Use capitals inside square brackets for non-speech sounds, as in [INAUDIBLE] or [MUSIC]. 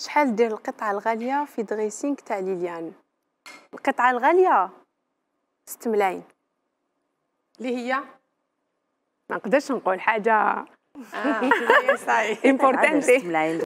شحال دير القطعه الغاليه في دريسينغ تاع ليليان القطعه الغاليه 6 ملايين اللي هي ما نقدرش نقول حاجه اه [LAUGHS] صحيح امبورطانتي 6 ملايين